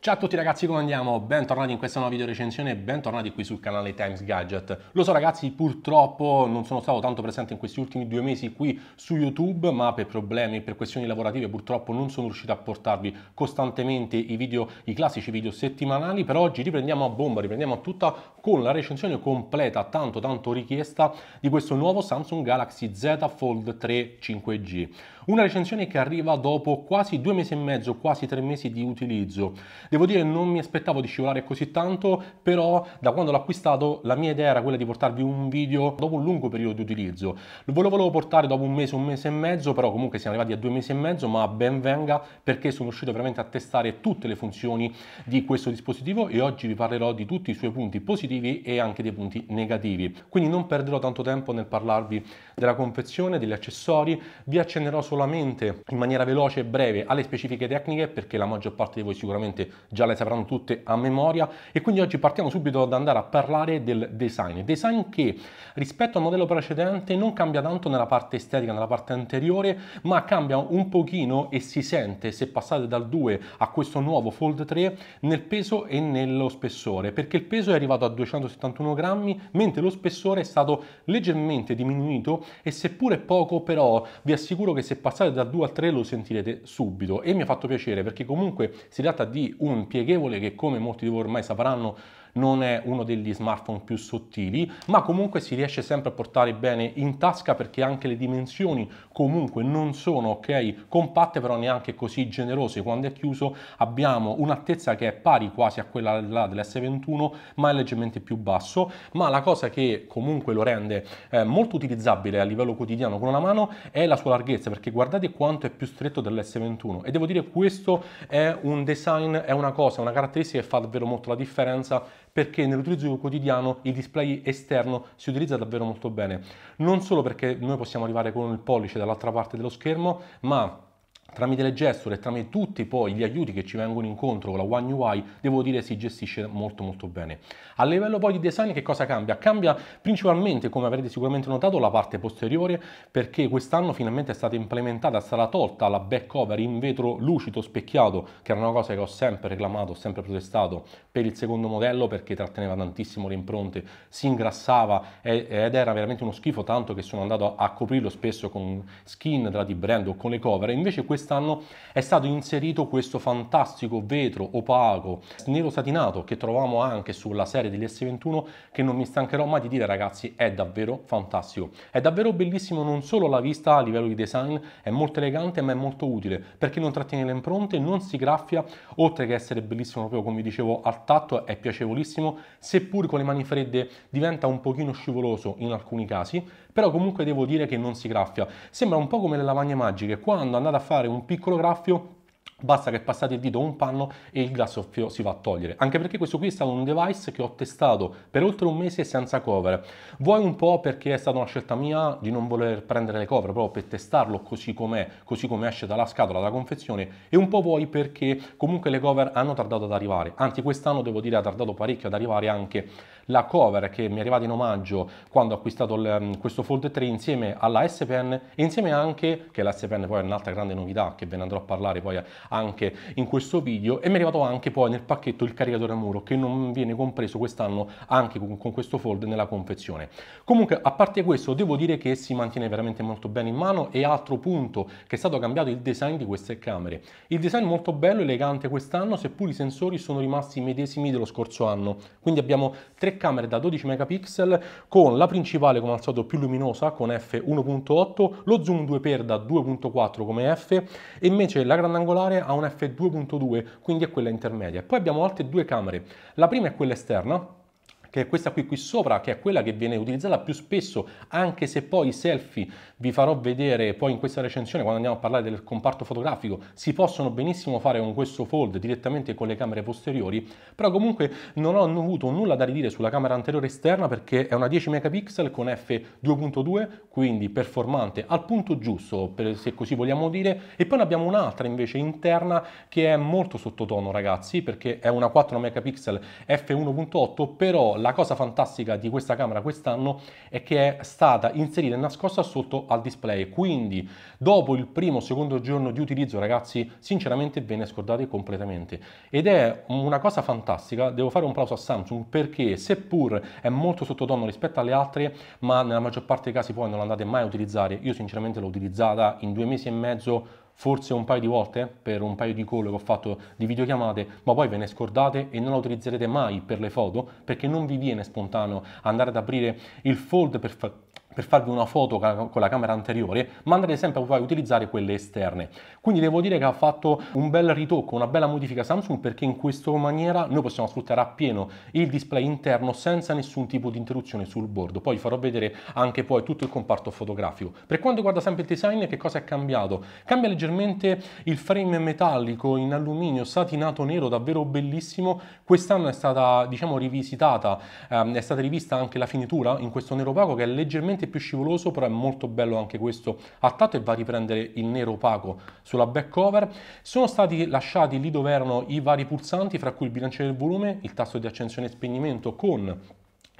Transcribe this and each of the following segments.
Ciao a tutti ragazzi, come andiamo? Bentornati in questa nuova video recensione e bentornati qui sul canale Times Gadget. Lo so ragazzi, purtroppo non sono stato tanto presente in questi ultimi due mesi qui su YouTube, ma per problemi, e per questioni lavorative purtroppo non sono riuscito a portarvi costantemente i video, i classici video settimanali, però oggi riprendiamo a bomba, riprendiamo tutta con la recensione completa, tanto tanto richiesta, di questo nuovo Samsung Galaxy Z Fold 3 5G. Una recensione che arriva dopo quasi due mesi e mezzo, quasi tre mesi di utilizzo. Devo dire non mi aspettavo di scivolare così tanto, però da quando l'ho acquistato la mia idea era quella di portarvi un video dopo un lungo periodo di utilizzo. Ve lo volevo portare dopo un mese, un mese e mezzo, però comunque siamo arrivati a due mesi e mezzo, ma ben venga perché sono riuscito veramente a testare tutte le funzioni di questo dispositivo e oggi vi parlerò di tutti i suoi punti positivi e anche dei punti negativi. Quindi non perderò tanto tempo nel parlarvi della confezione, degli accessori. Vi accennerò solamente in maniera veloce e breve alle specifiche tecniche perché la maggior parte di voi sicuramente già le sapranno tutte a memoria e quindi oggi partiamo subito ad andare a parlare del design. Design che rispetto al modello precedente non cambia tanto nella parte estetica, nella parte anteriore, ma cambia un pochino e si sente se passate dal 2 a questo nuovo Fold 3 nel peso e nello spessore perché il peso è arrivato a 271 grammi mentre lo spessore è stato leggermente diminuito e seppure poco però vi assicuro che se passate da 2 al 3 lo sentirete subito e mi ha fatto piacere perché comunque si tratta di un pieghevole che come molti di voi ormai sapranno non è uno degli smartphone più sottili, ma comunque si riesce sempre a portare bene in tasca perché anche le dimensioni comunque non sono ok compatte, però neanche così generose. Quando è chiuso abbiamo un'altezza che è pari quasi a quella dell'S21, ma è leggermente più basso, ma la cosa che comunque lo rende eh, molto utilizzabile a livello quotidiano con una mano è la sua larghezza, perché guardate quanto è più stretto dell'S21 e devo dire questo è un design, è una cosa, è una caratteristica che fa davvero molto la differenza perché nell'utilizzo quotidiano il display esterno si utilizza davvero molto bene. Non solo perché noi possiamo arrivare con il pollice dall'altra parte dello schermo, ma tramite le gesture e tramite tutti poi gli aiuti che ci vengono incontro con la One UI, devo dire si gestisce molto molto bene. A livello poi di design che cosa cambia? Cambia principalmente, come avrete sicuramente notato, la parte posteriore perché quest'anno finalmente è stata implementata, è stata tolta la back cover in vetro lucido specchiato, che era una cosa che ho sempre reclamato, ho sempre protestato per il secondo modello perché tratteneva tantissimo le impronte, si ingrassava ed era veramente uno schifo, tanto che sono andato a coprirlo spesso con skin tra di brand o con le cover, invece questo quest'anno è stato inserito questo fantastico vetro opaco nero satinato che troviamo anche sulla serie degli S21 che non mi stancherò mai di dire ragazzi è davvero fantastico. È davvero bellissimo non solo la vista a livello di design, è molto elegante ma è molto utile perché non trattiene le impronte, non si graffia, oltre che essere bellissimo proprio come dicevo al tatto è piacevolissimo, seppur con le mani fredde diventa un pochino scivoloso in alcuni casi, però comunque devo dire che non si graffia. Sembra un po' come le lavagne magiche, quando andate a fare un piccolo graffio Basta che passate il dito a un panno e il gas soffio si va a togliere. Anche perché questo qui è stato un device che ho testato per oltre un mese senza cover. Vuoi un po' perché è stata una scelta mia di non voler prendere le cover, proprio per testarlo così com'è, così come esce dalla scatola, dalla confezione, e un po' vuoi perché comunque le cover hanno tardato ad arrivare. Anzi, quest'anno devo dire ha tardato parecchio ad arrivare anche la cover che mi è arrivata in omaggio quando ho acquistato il, mm, questo Fold 3 insieme alla S Pen e insieme anche, che la S Pen poi è un'altra grande novità che ve ne andrò a parlare poi anche in questo video e mi è arrivato anche poi nel pacchetto il caricatore a muro che non viene compreso quest'anno anche con, con questo fold nella confezione. Comunque a parte questo devo dire che si mantiene veramente molto bene in mano e altro punto che è stato cambiato il design di queste camere. Il design molto bello, elegante quest'anno seppur i sensori sono rimasti i medesimi dello scorso anno. Quindi abbiamo tre camere da 12 megapixel con la principale come al solito più luminosa con f1.8, lo zoom 2x da 2.4 come f e invece la grandangolare a un f2.2, quindi è quella intermedia. Poi abbiamo altre due camere. La prima è quella esterna, che è questa qui qui sopra, che è quella che viene utilizzata più spesso, anche se poi i selfie vi farò vedere poi in questa recensione quando andiamo a parlare del comparto fotografico, si possono benissimo fare con questo fold direttamente con le camere posteriori, però comunque non ho avuto nulla da ridire sulla camera anteriore esterna perché è una 10 megapixel con f2.2, quindi performante al punto giusto, se così vogliamo dire, e poi ne abbiamo un'altra invece interna che è molto sottotono ragazzi, perché è una 4 megapixel f1.8, però la cosa fantastica di questa camera quest'anno è che è stata inserita e nascosta sotto al display, quindi dopo il primo o secondo giorno di utilizzo ragazzi sinceramente ve ne scordate completamente ed è una cosa fantastica, devo fare un plauso a Samsung perché seppur è molto sottotono rispetto alle altre ma nella maggior parte dei casi poi non andate mai a utilizzare, io sinceramente l'ho utilizzata in due mesi e mezzo forse un paio di volte per un paio di call che ho fatto di videochiamate, ma poi ve ne scordate e non la utilizzerete mai per le foto perché non vi viene spontaneo andare ad aprire il fold per fare per farvi una foto con la camera anteriore, ma andrete sempre a utilizzare quelle esterne. Quindi devo dire che ha fatto un bel ritocco, una bella modifica Samsung perché in questa maniera noi possiamo sfruttare appieno il display interno senza nessun tipo di interruzione sul bordo. Poi farò vedere anche poi tutto il comparto fotografico. Per quanto riguarda sempre il design, che cosa è cambiato? Cambia leggermente il frame metallico in alluminio satinato nero, davvero bellissimo. Quest'anno è stata, diciamo, rivisitata, ehm, è stata rivista anche la finitura in questo nero opaco che è leggermente più scivoloso, però è molto bello anche questo attacco e va a riprendere il nero opaco sulla back cover. Sono stati lasciati lì dove erano i vari pulsanti, fra cui il bilanciere del volume, il tasto di accensione e spegnimento con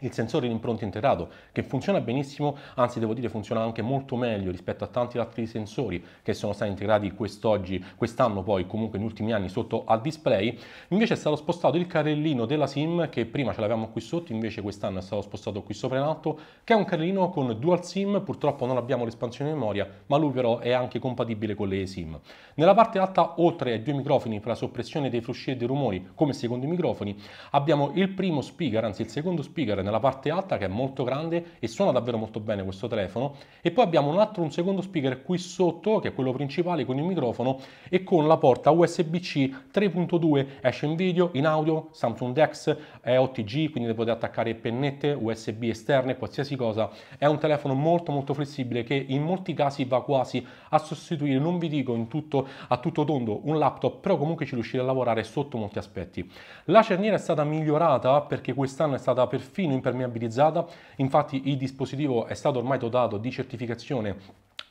il sensore di impronte integrato che funziona benissimo, anzi devo dire funziona anche molto meglio rispetto a tanti altri sensori che sono stati integrati quest'oggi, quest'anno poi comunque negli ultimi anni sotto al display, invece è stato spostato il carrellino della SIM che prima ce l'avevamo qui sotto, invece quest'anno è stato spostato qui sopra in alto, che è un carrellino con dual SIM, purtroppo non abbiamo l'espansione memoria, ma lui però è anche compatibile con le SIM. Nella parte alta, oltre ai due microfoni per la soppressione dei frusci e dei rumori, come secondo i microfoni, abbiamo il primo speaker, anzi il secondo speaker nella parte alta che è molto grande e suona davvero molto bene questo telefono e poi abbiamo un altro un secondo speaker qui sotto che è quello principale con il microfono e con la porta USB-C 3.2 esce in video, in audio, Samsung DeX, è OTG quindi le potete attaccare pennette, USB esterne, qualsiasi cosa è un telefono molto molto flessibile che in molti casi va quasi a sostituire, non vi dico in tutto, a tutto tondo un laptop però comunque ci riuscite a lavorare sotto molti aspetti la cerniera è stata migliorata perché quest'anno è stata perfino impermeabilizzata, infatti il dispositivo è stato ormai dotato di certificazione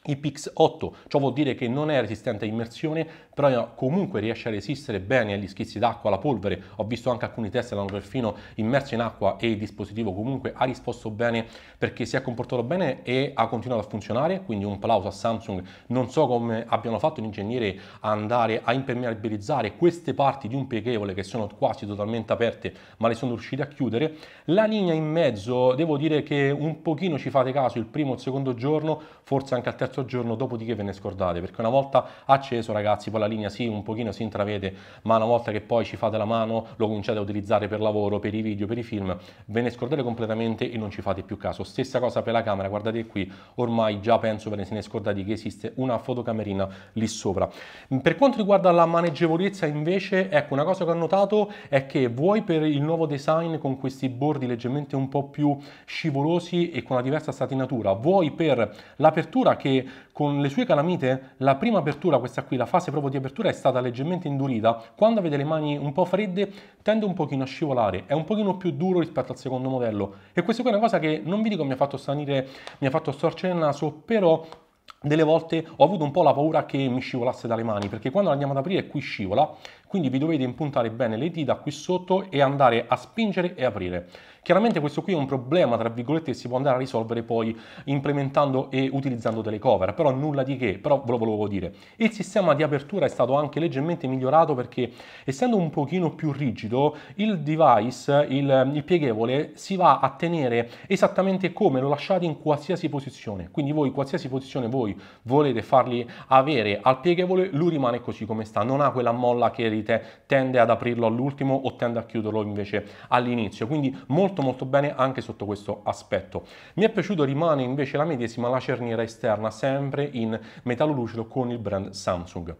IPX 8, ciò vuol dire che non è resistente a immersione, però comunque riesce a resistere bene agli schizzi d'acqua, alla polvere, ho visto anche alcuni test che l'hanno perfino immerso in acqua e il dispositivo comunque ha risposto bene perché si è comportato bene e ha continuato a funzionare, quindi un plauso a Samsung, non so come abbiano fatto gli ingegneri a andare a impermeabilizzare queste parti di un pieghevole che sono quasi totalmente aperte ma le sono riuscite a chiudere, la linea in mezzo devo dire che un pochino ci fate caso il primo o il secondo giorno, forse anche al terzo terzo giorno, dopodiché ve ne scordate, perché una volta acceso ragazzi, poi la linea sì, un pochino si intravede, ma una volta che poi ci fate la mano, lo cominciate a utilizzare per lavoro, per i video, per i film, ve ne scordate completamente e non ci fate più caso. Stessa cosa per la camera, guardate qui, ormai già penso ve ne siete scordati che esiste una fotocamerina lì sopra. Per quanto riguarda la maneggevolezza invece, ecco una cosa che ho notato è che vuoi per il nuovo design con questi bordi leggermente un po' più scivolosi e con una diversa statinatura, vuoi per l'apertura che con le sue calamite la prima apertura, questa qui, la fase proprio di apertura è stata leggermente indurita. Quando avete le mani un po' fredde tende un pochino a scivolare, è un pochino più duro rispetto al secondo modello e questa qui è una cosa che non vi dico mi ha fatto stanire, mi ha fatto storcere il naso, però delle volte ho avuto un po' la paura che mi scivolasse dalle mani perché quando andiamo ad aprire qui scivola quindi vi dovete impuntare bene le dita qui sotto e andare a spingere e aprire Chiaramente questo qui è un problema, tra virgolette, che si può andare a risolvere poi implementando e utilizzando delle cover, però nulla di che, però ve lo volevo dire. Il sistema di apertura è stato anche leggermente migliorato perché essendo un pochino più rigido, il device, il, il pieghevole, si va a tenere esattamente come lo lasciate in qualsiasi posizione. Quindi voi, qualsiasi posizione voi volete farli avere al pieghevole, lui rimane così come sta, non ha quella molla che tende ad aprirlo all'ultimo o tende a chiuderlo invece all'inizio. Quindi molto molto molto bene anche sotto questo aspetto. Mi è piaciuto rimane invece la medesima la cerniera esterna sempre in metallo lucido con il brand Samsung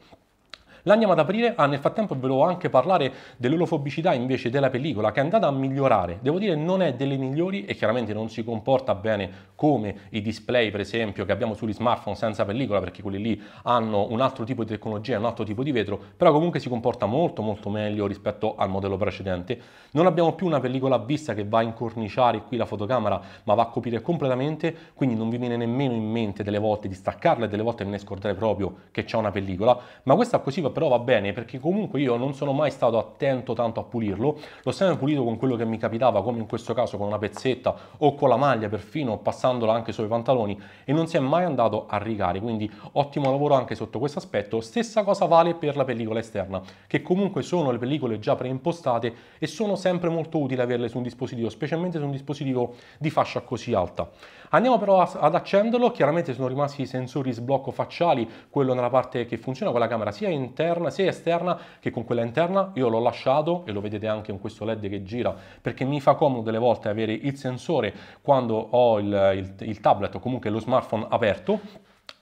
la andiamo ad aprire. Ah, nel frattempo ve lo anche parlare dell'olofobicità invece della pellicola che è andata a migliorare. Devo dire non è delle migliori e chiaramente non si comporta bene come i display per esempio che abbiamo sugli smartphone senza pellicola perché quelli lì hanno un altro tipo di tecnologia, un altro tipo di vetro, però comunque si comporta molto molto meglio rispetto al modello precedente. Non abbiamo più una pellicola a vista che va a incorniciare qui la fotocamera ma va a coprire completamente, quindi non vi viene nemmeno in mente delle volte di staccarla e delle volte ve ne scordate proprio che c'è una pellicola, ma questa così va però va bene perché comunque io non sono mai stato attento tanto a pulirlo, l'ho sempre pulito con quello che mi capitava, come in questo caso con una pezzetta o con la maglia perfino, passandola anche sui pantaloni e non si è mai andato a rigare, quindi ottimo lavoro anche sotto questo aspetto. Stessa cosa vale per la pellicola esterna, che comunque sono le pellicole già preimpostate e sono sempre molto utili averle su un dispositivo, specialmente su un dispositivo di fascia così alta. Andiamo però ad accenderlo, chiaramente sono rimasti i sensori sblocco facciali, quello nella parte che funziona con la camera sia interna sia esterna che con quella interna, io l'ho lasciato e lo vedete anche in questo led che gira perché mi fa comodo delle volte avere il sensore quando ho il, il, il tablet o comunque lo smartphone aperto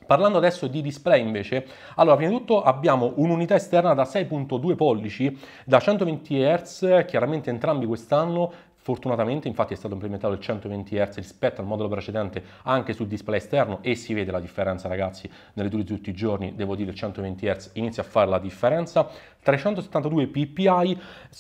Parlando adesso di display invece, allora prima di tutto abbiamo un'unità esterna da 6.2 pollici da 120 Hz, chiaramente entrambi quest'anno Fortunatamente infatti è stato implementato il 120 Hz rispetto al modulo precedente anche sul display esterno e si vede la differenza ragazzi nelle due di tutti i giorni, devo dire il 120 Hz inizia a fare la differenza. 372 ppi,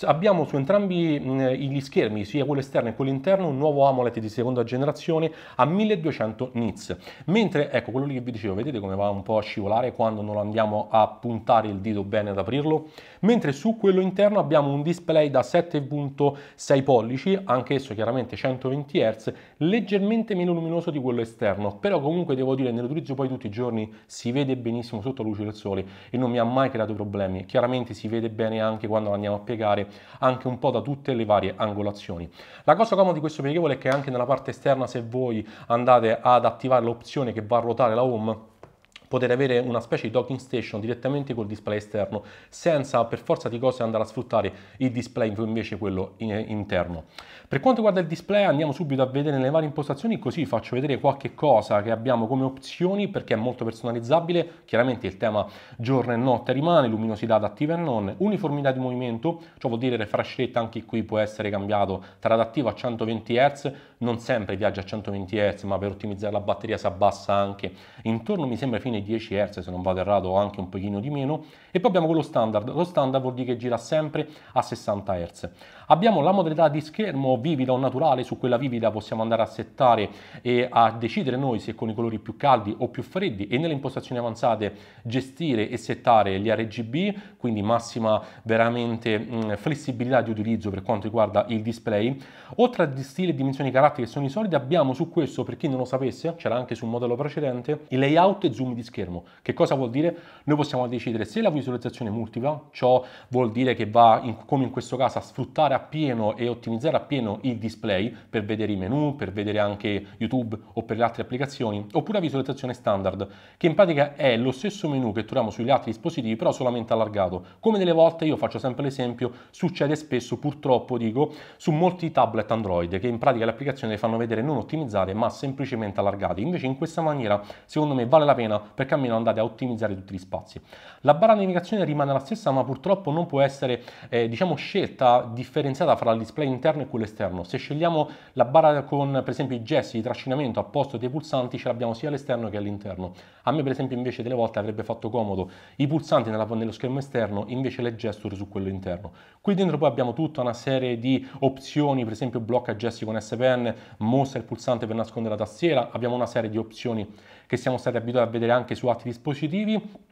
abbiamo su entrambi gli schermi, sia quello esterno che quello interno, un nuovo AMOLED di seconda generazione a 1200 nits, mentre ecco quello lì che vi dicevo, vedete come va un po' a scivolare quando non andiamo a puntare il dito bene ad aprirlo? Mentre su quello interno abbiamo un display da 7.6 pollici, anch'esso chiaramente 120 Hz, leggermente meno luminoso di quello esterno, però comunque devo dire nell'utilizzo poi tutti i giorni si vede benissimo sotto la luce del sole e non mi ha mai creato problemi, chiaramente si vede bene anche quando andiamo a piegare anche un po' da tutte le varie angolazioni. La cosa comoda di questo pieghevole è che anche nella parte esterna se voi andate ad attivare l'opzione che va a ruotare la home potete avere una specie di docking station direttamente col display esterno senza per forza di cose andare a sfruttare il display invece quello interno. Per quanto riguarda il display andiamo subito a vedere le varie impostazioni così faccio vedere qualche cosa che abbiamo come opzioni perché è molto personalizzabile, chiaramente il tema giorno e notte rimane, luminosità adattiva e non, uniformità di movimento, ciò vuol dire refresh rate anche qui può essere cambiato tra adattivo a 120 Hz, non sempre viaggia a 120 Hz ma per ottimizzare la batteria si abbassa anche intorno mi sembra fino ai 10 Hz se non vado errato o anche un pochino di meno e poi abbiamo quello standard, lo standard vuol dire che gira sempre a 60 Hz. Abbiamo la modalità di schermo vivida o naturale, su quella vivida possiamo andare a settare e a decidere noi se con i colori più caldi o più freddi e nelle impostazioni avanzate gestire e settare gli RGB, quindi massima veramente mh, mm, flessibilità di utilizzo per quanto riguarda il display. Oltre a stile e dimensioni caratteri che sono i solidi, abbiamo su questo, per chi non lo sapesse, c'era anche sul modello precedente, il layout e zoom di schermo. Che cosa vuol dire? Noi possiamo decidere se la visualizzazione è multipla, ciò vuol dire che va, in, come in questo caso, a sfruttare appieno e ottimizzare appieno il display per vedere i menu, per vedere anche YouTube o per le altre applicazioni, oppure la visualizzazione standard, che in pratica è lo stesso menu che troviamo sugli altri dispositivi, però solamente allargato. Come delle volte, io faccio sempre l'esempio, succede spesso, purtroppo dico, su molti tablet Android, che in pratica le applicazioni le fanno vedere non ottimizzate, ma semplicemente allargate. Invece in questa maniera, secondo me, vale la pena perché almeno andate a ottimizzare tutti gli spazi. La barra navigazione rimane la stessa, ma purtroppo non può essere, eh, diciamo, scelta differente differenziata fra il display interno e quello esterno. Se scegliamo la barra con per esempio i gesti di trascinamento a posto dei pulsanti ce l'abbiamo sia all'esterno che all'interno. A me per esempio invece delle volte avrebbe fatto comodo i pulsanti nella, nello schermo esterno invece le gesture su quello interno. Qui dentro poi abbiamo tutta una serie di opzioni, per esempio blocca gesti con S Pen, mostra il pulsante per nascondere la tastiera, abbiamo una serie di opzioni che siamo stati abituati a vedere anche su altri dispositivi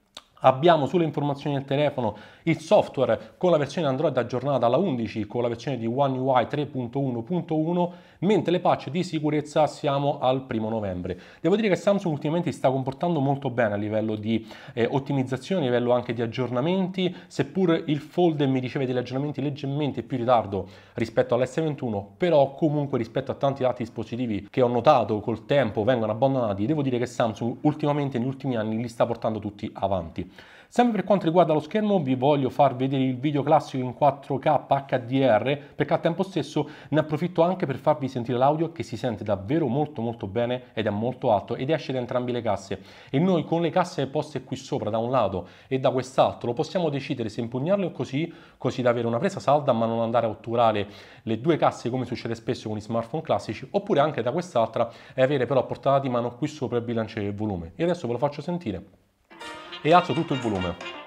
Abbiamo sulle informazioni del telefono il software con la versione Android aggiornata alla 11 con la versione di One UI 3.1.1, mentre le patch di sicurezza siamo al primo novembre. Devo dire che Samsung ultimamente si sta comportando molto bene a livello di eh, ottimizzazione, a livello anche di aggiornamenti, seppur il Fold mi riceve degli aggiornamenti leggermente più in ritardo rispetto all'S21, però comunque rispetto a tanti altri dispositivi che ho notato col tempo vengono abbandonati, devo dire che Samsung ultimamente negli ultimi anni li sta portando tutti avanti. Sempre per quanto riguarda lo schermo vi voglio far vedere il video classico in 4K HDR perché al tempo stesso ne approfitto anche per farvi sentire l'audio che si sente davvero molto molto bene ed è molto alto ed esce da entrambe le casse e noi con le casse poste qui sopra da un lato e da quest'altro possiamo decidere se impugnarle così così da avere una presa salda ma non andare a otturare le due casse come succede spesso con i smartphone classici oppure anche da quest'altra e avere però portata di mano qui sopra il bilanciere il volume e adesso ve lo faccio sentire e alzo tutto il volume.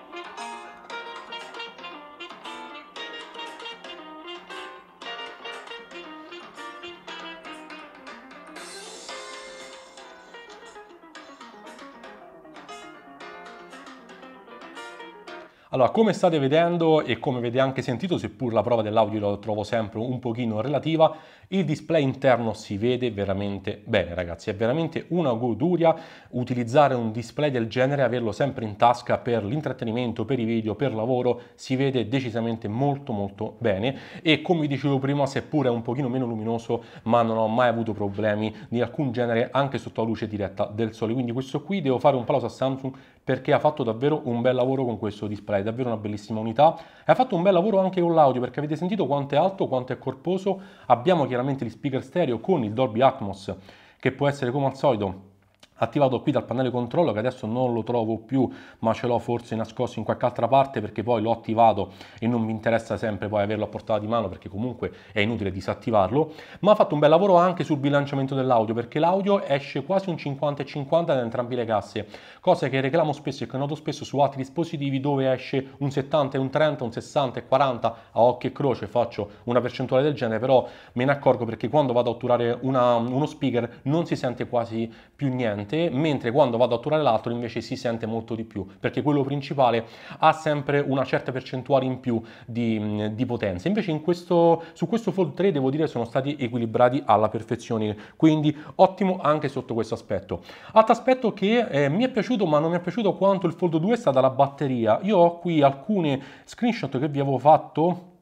Allora, come state vedendo e come avete anche sentito, seppur la prova dell'audio la trovo sempre un pochino relativa, il display interno si vede veramente bene, ragazzi. È veramente una goduria utilizzare un display del genere, averlo sempre in tasca per l'intrattenimento, per i video, per lavoro, si vede decisamente molto molto bene e come vi dicevo prima, seppur è un pochino meno luminoso, ma non ho mai avuto problemi di alcun genere anche sotto la luce diretta del sole. Quindi questo qui devo fare un plauso a Samsung perché ha fatto davvero un bel lavoro con questo display, davvero una bellissima unità e ha fatto un bel lavoro anche con l'audio perché avete sentito quanto è alto, quanto è corposo, abbiamo chiaramente gli speaker stereo con il Dolby Atmos che può essere come al solito attivato qui dal pannello controllo che adesso non lo trovo più ma ce l'ho forse nascosto in qualche altra parte perché poi l'ho attivato e non mi interessa sempre poi averlo a portata di mano perché comunque è inutile disattivarlo ma ha fatto un bel lavoro anche sul bilanciamento dell'audio perché l'audio esce quasi un 50 50 da entrambi le casse cosa che reclamo spesso e che noto spesso su altri dispositivi dove esce un 70 un 30 un 60 e 40 a occhio e croce faccio una percentuale del genere però me ne accorgo perché quando vado a otturare una, uno speaker non si sente quasi più niente sente, mentre quando vado a otturare l'altro invece si sente molto di più, perché quello principale ha sempre una certa percentuale in più di, mm, di potenza. Invece in questo, su questo Fold 3 devo dire sono stati equilibrati alla perfezione, quindi ottimo anche sotto questo aspetto. Altro aspetto che eh, mi è piaciuto ma non mi è piaciuto quanto il Fold 2 è stata la batteria. Io ho qui alcune screenshot che vi avevo fatto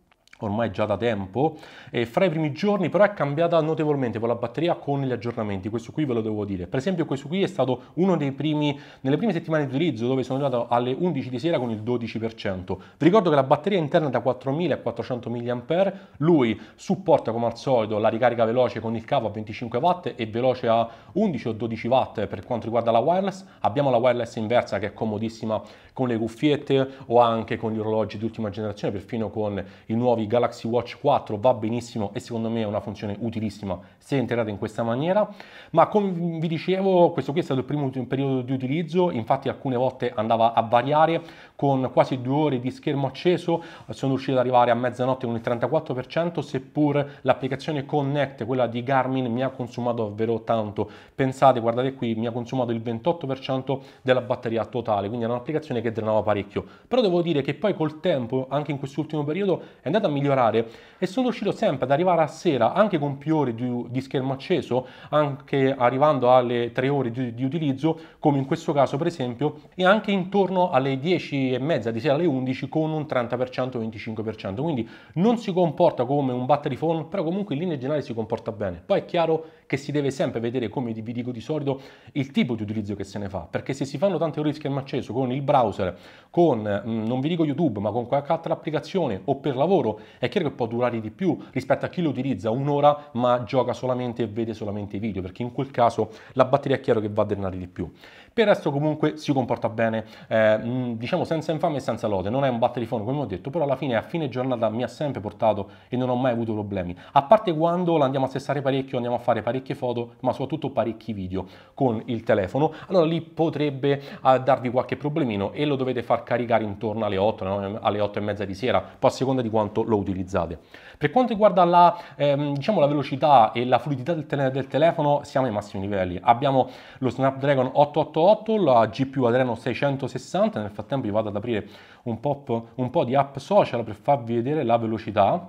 ormai già da tempo e fra i primi giorni però è cambiata notevolmente con la batteria con gli aggiornamenti, questo qui ve lo devo dire. Per esempio questo qui è stato uno dei primi, nelle prime settimane di utilizzo dove sono andato alle 11 di sera con il 12%. Vi ricordo che la batteria interna è da 4400 mAh, lui supporta come al solito la ricarica veloce con il cavo a 25 watt e veloce a 11 o 12 watt per quanto riguarda la wireless. Abbiamo la wireless inversa che è comodissima con le cuffiette o anche con gli orologi di ultima generazione, perfino con i nuovi Galaxy Watch 4 va benissimo e secondo me è una funzione utilissima se integrata in questa maniera. Ma come vi dicevo, questo qui è stato il primo periodo di utilizzo, infatti alcune volte andava a variare con quasi due ore di schermo acceso, sono riuscito ad arrivare a mezzanotte con il 34%, seppur l'applicazione Connect, quella di Garmin, mi ha consumato davvero tanto. Pensate, guardate qui, mi ha consumato il 28% della batteria totale, quindi era un'applicazione che drenava parecchio. Però devo dire che poi col tempo, anche in quest'ultimo periodo, è andata a migliorare e sono riuscito sempre ad arrivare a sera, anche con più ore di, di schermo acceso, anche arrivando alle 3 ore di, di utilizzo, come in questo caso per esempio, e anche intorno alle 10 e mezza, di sera alle 11 con un 30% 25%, quindi non si comporta come un battery phone, però comunque in linea generale si comporta bene. Poi è chiaro che si deve sempre vedere, come vi dico di solito, il tipo di utilizzo che se ne fa, perché se si fanno tante ore di schermo acceso con il browser, con, mm, non vi dico YouTube, ma con qualche altra applicazione o per lavoro, è chiaro che può durare di più rispetto a chi lo utilizza un'ora ma gioca solamente e vede solamente i video, perché in quel caso la batteria è chiaro che va a drenare di più. Per il resto comunque si comporta bene, eh, mm, diciamo senza infame e senza lode, non è un batterifone come ho detto, però alla fine a fine giornata mi ha sempre portato e non ho mai avuto problemi, a parte quando l'andiamo a sessare parecchio, andiamo a fare parecchie foto, ma soprattutto parecchi video con il telefono, allora lì potrebbe eh, darvi qualche problemino e lo dovete far caricare intorno alle 8, alle 8 e mezza di sera, poi a seconda di quanto lo utilizzate. Per quanto riguarda la, ehm, diciamo la velocità e la fluidità del, tele- del, telefono, siamo ai massimi livelli. Abbiamo lo Snapdragon 888, la GPU Adreno 660, nel frattempo vi vado ad aprire un po', un po di app social per farvi vedere la velocità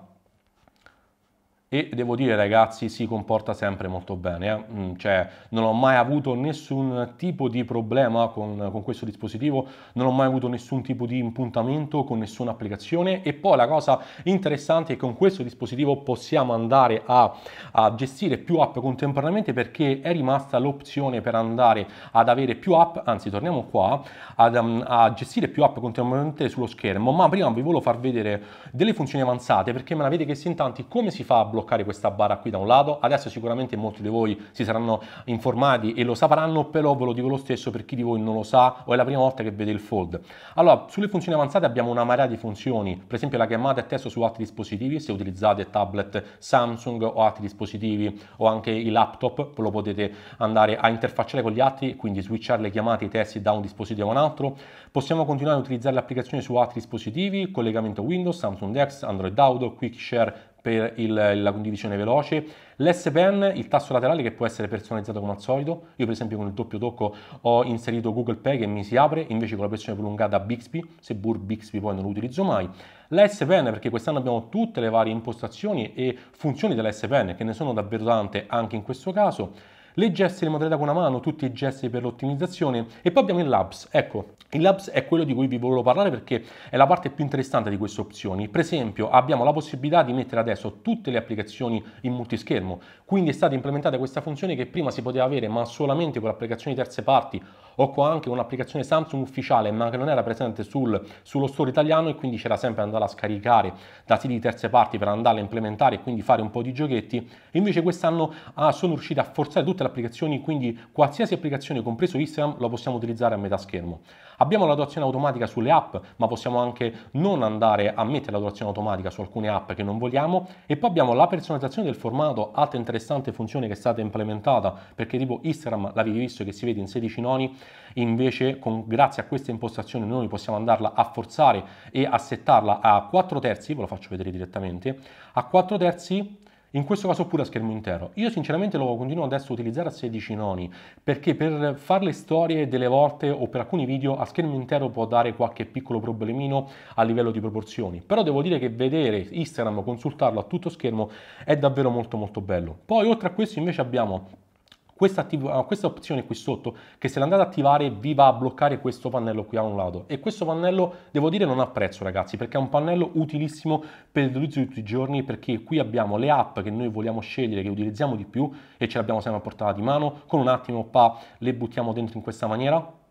e devo dire ragazzi si comporta sempre molto bene eh? Mm, cioè, non ho mai avuto nessun tipo di problema con, con, questo dispositivo non ho mai avuto nessun tipo di impuntamento con nessuna applicazione e poi la cosa interessante è che con questo dispositivo possiamo andare a, a gestire più app contemporaneamente perché è rimasta l'opzione per andare ad avere più app anzi torniamo qua ad, um, a gestire più app contemporaneamente sullo schermo ma prima vi volevo far vedere delle funzioni avanzate perché me la avete chiesto in tanti come si fa a bloccare bloccare questa barra qui da un lato. Adesso sicuramente molti di voi si saranno informati e lo sapranno, però ve lo dico lo stesso per chi di voi non lo sa o è la prima volta che vede il fold. Allora, sulle funzioni avanzate abbiamo una marea di funzioni, per esempio la chiamata e testo su altri dispositivi, se utilizzate tablet Samsung o altri dispositivi o anche i laptop, lo potete andare a interfacciare con gli altri, quindi switchare le chiamate, e i testi da un dispositivo a un altro. Possiamo continuare a utilizzare le applicazioni su altri dispositivi, collegamento Windows, Samsung Dex, Android Auto, Quick Share, per il, la condivisione veloce, l'S Pen, il tasto laterale che può essere personalizzato come al solito, io per esempio con il doppio tocco ho inserito Google Pay che mi si apre, invece con la pressione prolungata Bixby, seppur Bixby poi non lo utilizzo mai, la Pen perché quest'anno abbiamo tutte le varie impostazioni e funzioni della Pen che ne sono davvero tante anche in questo caso, le gesti di modalità con una mano, tutti i gesti per l'ottimizzazione e poi abbiamo il labs. Ecco, il Labs è quello di cui vi volevo parlare perché è la parte più interessante di queste opzioni. Per esempio abbiamo la possibilità di mettere adesso tutte le applicazioni in multischermo, quindi è stata implementata questa funzione che prima si poteva avere ma solamente con applicazioni terze parti o con anche un'applicazione Samsung ufficiale ma che non era presente sul, sullo store italiano e quindi c'era sempre andare a scaricare da siti di terze parti per andare a implementare e quindi fare un po' di giochetti. Invece quest'anno ah, sono riusciti a forzare tutte le applicazioni, quindi qualsiasi applicazione compreso Instagram lo possiamo utilizzare a metà schermo. Abbiamo la dotazione automatica sulle app, ma possiamo anche non andare a mettere la dotazione automatica su alcune app che non vogliamo. E poi abbiamo la personalizzazione del formato, altra interessante funzione che è stata implementata, perché tipo Instagram l'avete visto che si vede in 16 noni, invece con, grazie a questa impostazione noi possiamo andarla a forzare e a settarla a 4 terzi, ve lo faccio vedere direttamente, a 4 terzi in questo caso pure a schermo intero. Io sinceramente lo continuo adesso a utilizzare a 16 noni, perché per fare le storie delle volte o per alcuni video a schermo intero può dare qualche piccolo problemino a livello di proporzioni, però devo dire che vedere Instagram, consultarlo a tutto schermo è davvero molto molto bello. Poi oltre a questo invece abbiamo questa, attiv- ah, questa, opzione qui sotto, che se l'andate ad attivare vi va a bloccare questo pannello qui a un lato. E questo pannello, devo dire, non ha prezzo ragazzi, perché è un pannello utilissimo per l'utilizzo di tutti i giorni, perché qui abbiamo le app che noi vogliamo scegliere, che utilizziamo di più, e ce le abbiamo sempre a portata di mano. Con un attimo qua le buttiamo dentro in questa maniera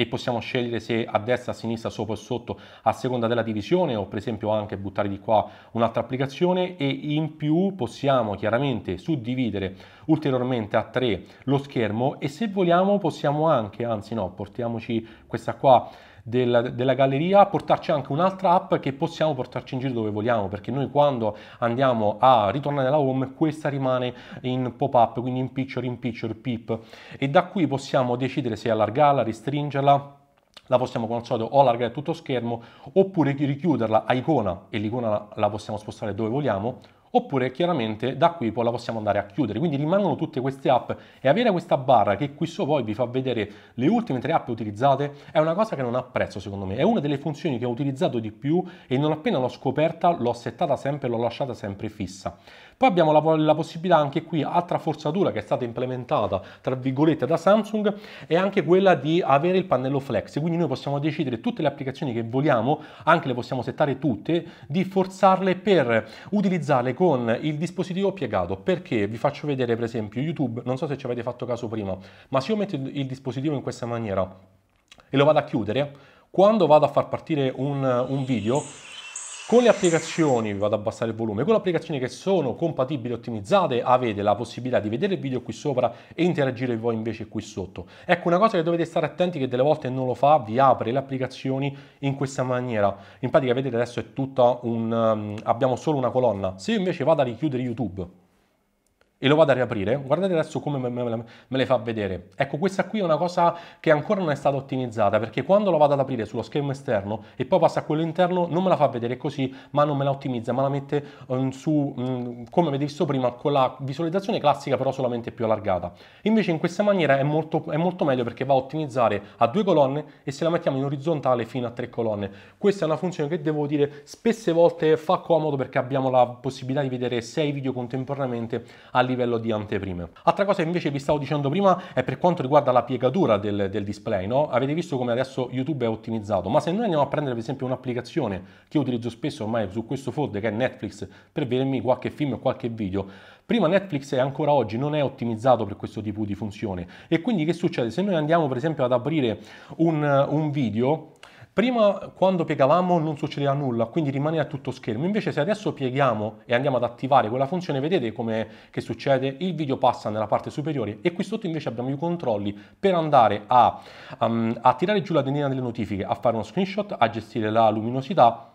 e possiamo scegliere se a destra, a sinistra, sopra o sotto a seconda della divisione o per esempio anche buttare di qua un'altra applicazione e in più possiamo chiaramente suddividere ulteriormente a tre lo schermo e se vogliamo possiamo anche, anzi no, portiamoci questa qua della, della galleria, portarci anche un'altra app che possiamo portarci in giro dove vogliamo, perché noi quando andiamo a ritornare alla home, questa rimane in pop-up, quindi in picture, in picture, pip, e da qui possiamo decidere se allargarla, restringerla, la possiamo come al solito o allargare tutto schermo oppure richiuderla a icona e l'icona la possiamo spostare dove vogliamo oppure chiaramente da qui poi la possiamo andare a chiudere. Quindi rimangono tutte queste app e avere questa barra che qui sopra poi vi fa vedere le ultime tre app utilizzate è una cosa che non ha prezzo secondo me, è una delle funzioni che ho utilizzato di più e non appena l'ho scoperta l'ho settata sempre e l'ho lasciata sempre fissa. Poi abbiamo la, la possibilità anche qui, altra forzatura che è stata implementata tra virgolette da Samsung, è anche quella di avere il pannello flex, quindi noi possiamo decidere tutte le applicazioni che vogliamo, anche le possiamo settare tutte, di forzarle per utilizzarle con il dispositivo piegato. Perché vi faccio vedere per esempio YouTube, non so se ci avete fatto caso prima, ma se io metto il dispositivo in questa maniera e lo vado a chiudere, quando vado a far partire un, un video, con le applicazioni, vi vado ad abbassare il volume, con le applicazioni che sono compatibili e ottimizzate avete la possibilità di vedere il video qui sopra e interagire voi invece qui sotto. Ecco una cosa che dovete stare attenti che delle volte non lo fa, vi apre le applicazioni in questa maniera. In pratica vedete adesso è tutta un... Um, abbiamo solo una colonna. Se io invece vado a richiudere YouTube e lo vado a riaprire, guardate adesso come me, me, me, le fa vedere. Ecco, questa qui è una cosa che ancora non è stata ottimizzata, perché quando lo vado ad aprire sullo schermo esterno e poi passa a quello interno, non me la fa vedere così, ma non me la ottimizza, ma la mette um, su, um, come avete visto prima, con la visualizzazione classica, però solamente più allargata. Invece in questa maniera è molto, è molto meglio perché va a ottimizzare a due colonne e se la mettiamo in orizzontale fino a tre colonne. Questa è una funzione che devo dire spesse volte fa comodo perché abbiamo la possibilità di vedere sei video contemporaneamente all'interno livello di anteprime. Altra cosa invece vi stavo dicendo prima è per quanto riguarda la piegatura del, del display, no? Avete visto come adesso YouTube è ottimizzato, ma se noi andiamo a prendere per esempio un'applicazione che io utilizzo spesso ormai su questo fold che è Netflix per vedermi qualche film o qualche video, prima Netflix è ancora oggi non è ottimizzato per questo tipo di funzione e quindi che succede? Se noi andiamo per esempio ad aprire un, un video Prima quando piegavamo non succedeva nulla, quindi rimaneva tutto schermo, invece se adesso pieghiamo e andiamo ad attivare quella funzione vedete come che succede? Il video passa nella parte superiore e qui sotto invece abbiamo i controlli per andare a, um, a tirare giù la tendina delle notifiche, a fare uno screenshot, a gestire la luminosità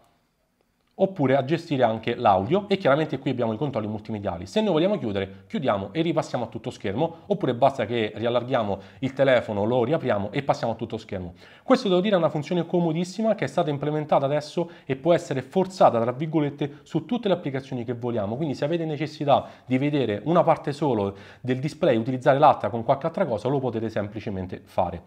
oppure a gestire anche l'audio e chiaramente qui abbiamo i controlli multimediali. Se noi vogliamo chiudere, chiudiamo e ripassiamo a tutto schermo oppure basta che riallarghiamo il telefono, lo riapriamo e passiamo a tutto schermo. Questo devo dire è una funzione comodissima che è stata implementata adesso e può essere forzata tra virgolette su tutte le applicazioni che vogliamo, quindi se avete necessità di vedere una parte solo del display, utilizzare l'altra con qualche altra cosa, lo potete semplicemente fare.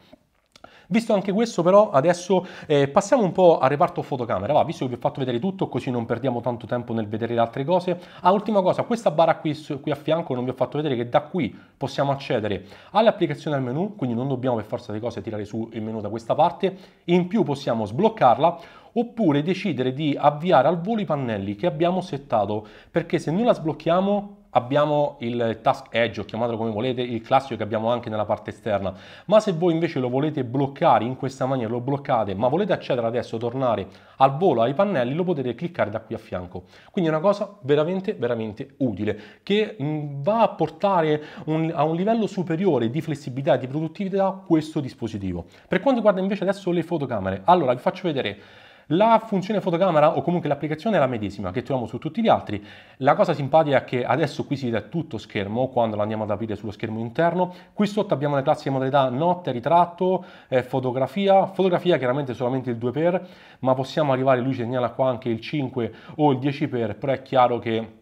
Visto anche questo però adesso eh, passiamo un po' al reparto fotocamera, va, visto che vi ho fatto vedere tutto così non perdiamo tanto tempo nel vedere le altre cose. Ah, ultima cosa, questa barra qui, qui a fianco non vi ho fatto vedere che da qui possiamo accedere alle applicazioni al menu, quindi non dobbiamo per forza di cose tirare su il menu da questa parte, in più possiamo sbloccarla oppure decidere di avviare al volo i pannelli che abbiamo settato perché se non la sblocchiamo abbiamo il task edge o chiamatelo come volete, il classico che abbiamo anche nella parte esterna, ma se voi invece lo volete bloccare in questa maniera, lo bloccate, ma volete accedere adesso, tornare al volo ai pannelli, lo potete cliccare da qui a fianco. Quindi è una cosa veramente, veramente utile, che mm, va a portare un, a un livello superiore di flessibilità e di produttività questo dispositivo. Per quanto riguarda invece adesso le fotocamere, allora vi faccio vedere la funzione fotocamera o comunque l'applicazione è la medesima che troviamo su tutti gli altri. La cosa simpatica è che adesso qui si vede tutto schermo quando lo andiamo ad aprire sullo schermo interno. Qui sotto abbiamo le classiche modalità notte, ritratto, eh, fotografia. Fotografia chiaramente solamente il 2x, ma possiamo arrivare, lui segnala qua anche il 5 o il 10x, però è chiaro che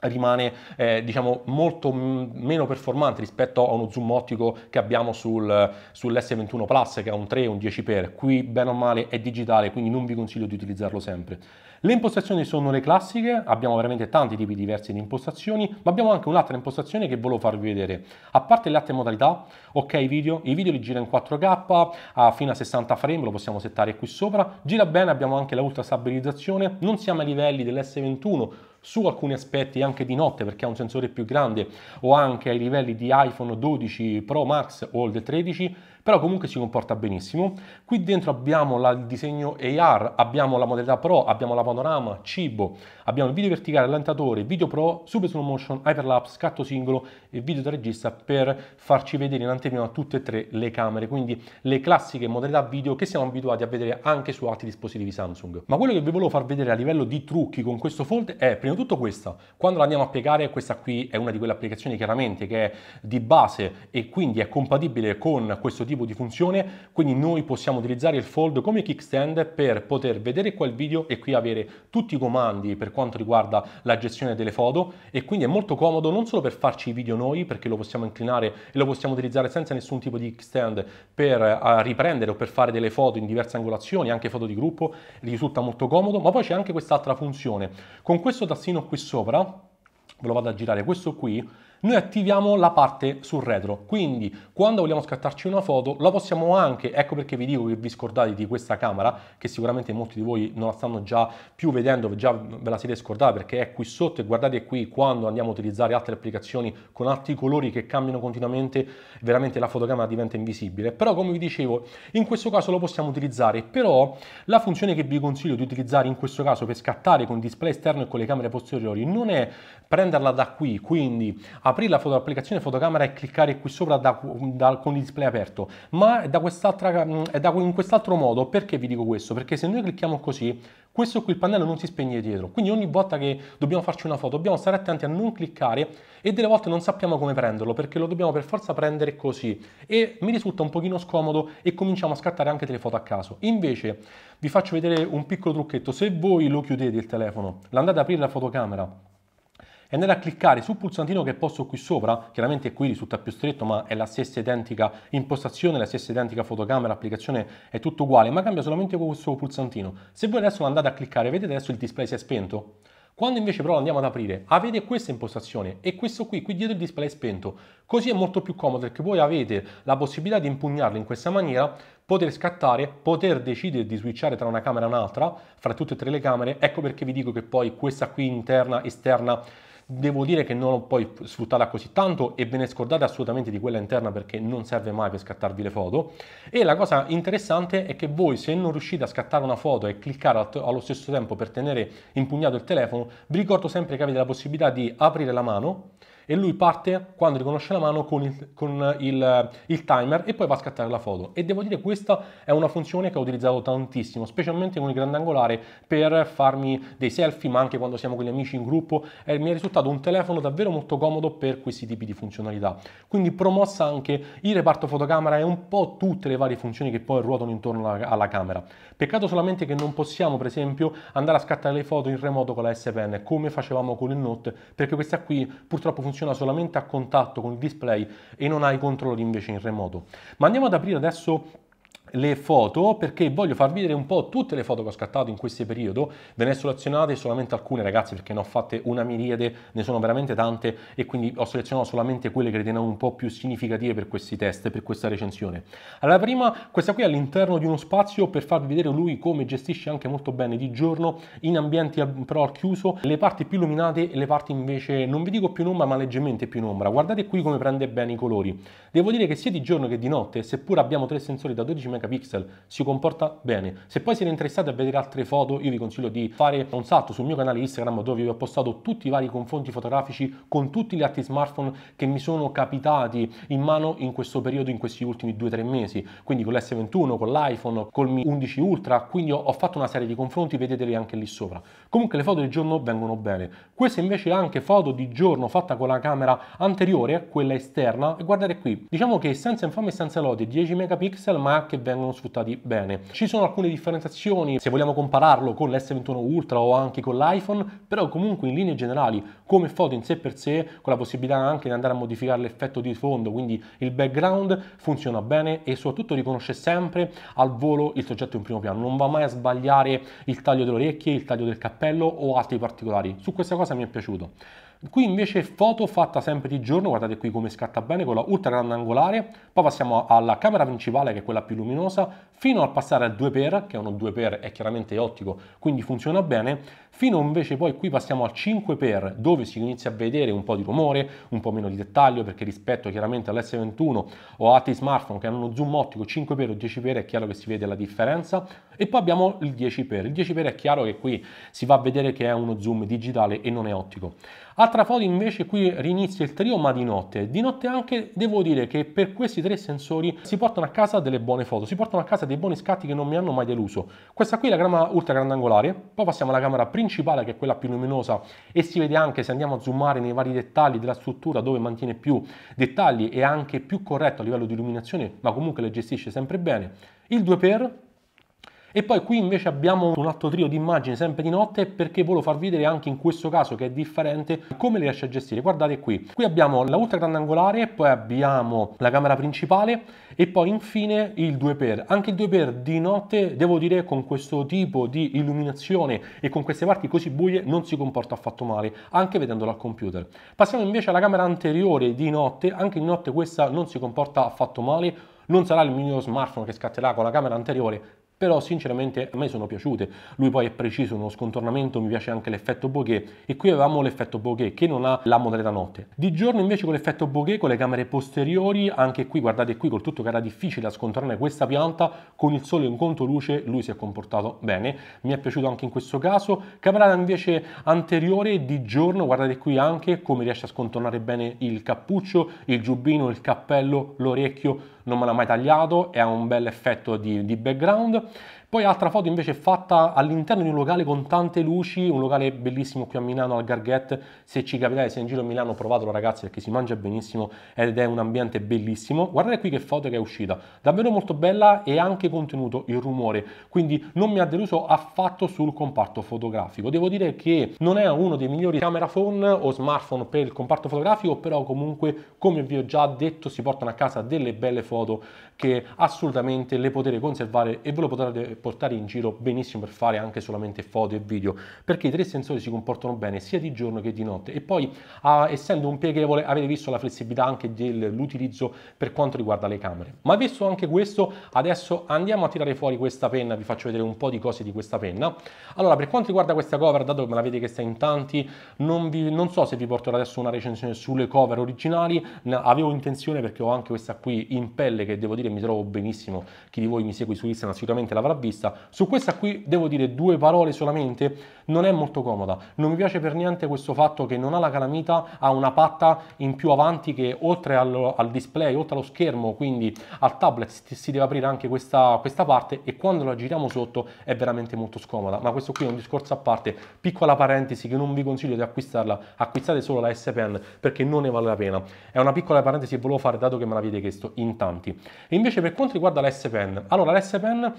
rimane eh, diciamo molto meno performante rispetto a uno zoom ottico che abbiamo sul, sull'S21 Plus che ha un 3 un 10 x qui bene o male è digitale quindi non vi consiglio di utilizzarlo sempre le impostazioni sono le classiche, abbiamo veramente tanti tipi diversi di impostazioni, ma abbiamo anche un'altra impostazione che volevo farvi vedere. A parte le altre modalità, ok video, i video li gira in 4K, a fino a 60 frame, lo possiamo settare qui sopra, gira bene, abbiamo anche la ultra stabilizzazione, non siamo ai livelli dell'S21, su alcuni aspetti anche di notte perché ha un sensore più grande o anche ai livelli di iPhone 12 Pro Max o del 13 però comunque si comporta benissimo. Qui dentro abbiamo la, il disegno AR, abbiamo la modalità Pro, abbiamo la panorama, cibo, abbiamo il video verticale, allentatore, video Pro, super slow motion, hyperlapse, scatto singolo e video da regista per farci vedere in anteprima tutte e tre le camere, quindi le classiche modalità video che siamo abituati a vedere anche su altri dispositivi Samsung. Ma quello che vi volevo far vedere a livello di trucchi con questo Fold è prima di tutto questa. Quando la andiamo a piegare, questa qui è una di quelle applicazioni chiaramente che è di base e quindi è compatibile con questo tipo tipo di funzione, quindi noi possiamo utilizzare il fold come kickstand per poter vedere quel video e qui avere tutti i comandi per quanto riguarda la gestione delle foto e quindi è molto comodo non solo per farci i video noi perché lo possiamo inclinare e lo possiamo utilizzare senza nessun tipo di kickstand per eh, riprendere o per fare delle foto in diverse angolazioni, anche foto di gruppo, risulta molto comodo, ma poi c'è anche quest'altra funzione. Con questo tassino qui sopra, ve lo vado a girare, questo qui noi attiviamo la parte sul retro. Quindi quando vogliamo scattarci una foto la possiamo anche, ecco perché vi dico che vi scordate di questa camera, che sicuramente molti di voi non la stanno già più vedendo, già ve la siete scordata perché è qui sotto e guardate qui quando andiamo a utilizzare altre applicazioni con altri colori che cambiano continuamente, veramente la fotocamera diventa invisibile. Però come vi dicevo, in questo caso lo possiamo utilizzare, però la funzione che vi consiglio di utilizzare in questo caso per scattare con display esterno e con le camere posteriori non è prenderla da qui, quindi a aprire la foto, l'applicazione fotocamera e cliccare qui sopra da, da, con il display aperto, ma è da, mm, è da in quest'altro modo. Perché vi dico questo? Perché se noi clicchiamo così, questo qui il pannello non si spegne dietro. Quindi ogni volta che dobbiamo farci una foto dobbiamo stare attenti a non cliccare e delle volte non sappiamo come prenderlo perché lo dobbiamo per forza prendere così e mi risulta un pochino scomodo e cominciamo a scattare anche delle foto a caso. Invece vi faccio vedere un piccolo trucchetto, se voi lo chiudete il telefono, l'andate ad aprire la fotocamera e andare a cliccare sul pulsantino che posto qui sopra, chiaramente qui risulta più stretto ma è la stessa identica impostazione, la stessa identica fotocamera, applicazione è tutto uguale, ma cambia solamente con questo pulsantino. Se voi adesso andate a cliccare, vedete adesso il display si è spento? Quando invece però andiamo ad aprire, avete questa impostazione e questo qui, qui dietro il display è spento. Così è molto più comodo perché voi avete la possibilità di impugnarlo in questa maniera, poter scattare, poter decidere di switchare tra una camera e un'altra, fra tutte e tre le camere. Ecco perché vi dico che poi questa qui interna, esterna, devo dire che non l'ho poi sfruttata così tanto e ve ne scordate assolutamente di quella interna perché non serve mai per scattarvi le foto e la cosa interessante è che voi se non riuscite a scattare una foto e cliccare allo stesso tempo per tenere impugnato il telefono vi ricordo sempre che avete la possibilità di aprire la mano e lui parte quando riconosce la mano con, il, con il, il, timer e poi va a scattare la foto e devo dire questa è una funzione che ho utilizzato tantissimo specialmente con il grandangolare per farmi dei selfie ma anche quando siamo con gli amici in gruppo e mi è risultato un telefono davvero molto comodo per questi tipi di funzionalità quindi promossa anche il reparto fotocamera e un po' tutte le varie funzioni che poi ruotano intorno alla, alla camera peccato solamente che non possiamo per esempio andare a scattare le foto in remoto con la S Pen come facevamo con il Note perché questa qui purtroppo funziona funziona solamente a contatto con il display e non ha i controlli invece in remoto. Ma andiamo ad aprire adesso le foto perché voglio farvi vedere un po' tutte le foto che ho scattato in questo periodo, ve ne ho selezionate solamente alcune ragazzi perché ne ho fatte una miriade, ne sono veramente tante e quindi ho selezionato solamente quelle che ritenevo un po' più significative per questi test, per questa recensione. Allora prima questa qui è all'interno di uno spazio per farvi vedere lui come gestisce anche molto bene di giorno in ambienti però al chiuso le parti più illuminate e le parti invece non vi dico più in ombra ma leggermente più in ombra, guardate qui come prende bene i colori. Devo dire che sia di giorno che di notte, seppur abbiamo tre sensori da 12 metri megapixel, si comporta bene. Se poi siete interessati a vedere altre foto, io vi consiglio di fare un salto sul mio canale Instagram dove vi ho postato tutti i vari confronti fotografici con tutti gli altri smartphone che mi sono capitati in mano in questo periodo, in questi ultimi 2-3 mesi, quindi con l'S21, con l'iPhone, col Mi 11 Ultra, quindi ho fatto una serie di confronti, vedeteli anche lì sopra. Comunque le foto del giorno vengono bene. Questa invece è anche foto di giorno fatta con la camera anteriore, quella esterna, e guardate qui, diciamo che senza infame e senza lode 10 megapixel ma anche 20 vengono sfruttati bene. Ci sono alcune differenziazioni se vogliamo compararlo con l'S21 Ultra o anche con l'iPhone, però comunque in linee generali come foto in sé per sé, con la possibilità anche di andare a modificare l'effetto di fondo, quindi il background, funziona bene e soprattutto riconosce sempre al volo il soggetto in primo piano, non va mai a sbagliare il taglio delle orecchie, il taglio del cappello o altri particolari. Su questa cosa mi è piaciuto. Qui invece foto fatta sempre di giorno, guardate qui come scatta bene con la ultra grande poi passiamo alla camera principale che è quella più luminosa, fino al passare al 2x, che è uno 2x, è chiaramente ottico, quindi funziona bene, fino invece poi qui passiamo al 5x, dove si inizia a vedere un po' di rumore, un po' meno di dettaglio, perché rispetto chiaramente all'S21 o altri smartphone che hanno uno zoom ottico 5x o 10x è chiaro che si vede la differenza, e poi abbiamo il 10x, il 10x è chiaro che qui si va a vedere che è uno zoom digitale e non è ottico. Altra foto invece qui rinizia il trio ma di notte. Di notte anche devo dire che per questi tre sensori si portano a casa delle buone foto, si portano a casa dei buoni scatti che non mi hanno mai deluso. Questa qui è la gamma ultra grandangolare, poi passiamo alla camera principale che è quella più luminosa e si vede anche se andiamo a zoomare nei vari dettagli della struttura dove mantiene più dettagli e anche più corretto a livello di illuminazione ma comunque le gestisce sempre bene. Il 2x e poi qui invece abbiamo un altro trio di immagini sempre di notte perché volevo far vedere anche in questo caso che è differente come le riesce a gestire. Guardate qui, qui abbiamo la ultra grandangolare, poi abbiamo la camera principale e poi infine il 2x. Anche il 2x di notte devo dire con questo tipo di illuminazione e con queste parti così buie non si comporta affatto male, anche vedendolo al computer. Passiamo invece alla camera anteriore di notte, anche di notte questa non si comporta affatto male, non sarà il mio smartphone che scatterà con la camera anteriore, però sinceramente a me sono piaciute. Lui poi è preciso, nello scontornamento, mi piace anche l'effetto bokeh e qui avevamo l'effetto bokeh che non ha la modalità notte. Di giorno invece con l'effetto bokeh, con le camere posteriori, anche qui guardate qui col tutto che era difficile da scontornare questa pianta, con il sole in conto luce lui si è comportato bene, mi è piaciuto anche in questo caso. Camerata invece anteriore di giorno, guardate qui anche come riesce a scontornare bene il cappuccio, il giubbino, il cappello, l'orecchio, non me l'ha mai tagliato è un bel effetto di, di background poi altra foto invece fatta all'interno di un locale con tante luci, un locale bellissimo qui a Milano al Garghet, se ci capitate, se in giro a Milano provatelo ragazzi perché si mangia benissimo ed è un ambiente bellissimo. Guardate qui che foto che è uscita, davvero molto bella e anche contenuto il rumore, quindi non mi ha deluso affatto sul comparto fotografico. Devo dire che non è uno dei migliori camera phone o smartphone per il comparto fotografico, però comunque come vi ho già detto si portano a casa delle belle foto che assolutamente le potete conservare e ve lo potrete portare in giro benissimo per fare anche solamente foto e video perché i tre sensori si comportano bene sia di giorno che di notte e poi ah, essendo un pieghevole avete visto la flessibilità anche dell'utilizzo per quanto riguarda le camere ma visto anche questo adesso andiamo a tirare fuori questa penna vi faccio vedere un po' di cose di questa penna allora per quanto riguarda questa cover dato che me la vedete che sta in tanti non, vi, non so se vi porterò adesso una recensione sulle cover originali avevo intenzione perché ho anche questa qui in pelle che devo dire mi trovo benissimo chi di voi mi segue su Instagram sicuramente l'avrà vista vista. Su questa qui devo dire due parole solamente, non è molto comoda. Non mi piace per niente questo fatto che non ha la calamita, ha una patta in più avanti che oltre al, al display, oltre allo schermo, quindi al tablet si deve aprire anche questa, questa parte e quando la giriamo sotto è veramente molto scomoda. Ma questo qui è un discorso a parte, piccola parentesi che non vi consiglio di acquistarla, acquistate solo la S Pen perché non ne vale la pena. È una piccola parentesi che volevo fare dato che me l'avete chiesto in tanti. E invece per quanto riguarda la S Pen, allora la S Pen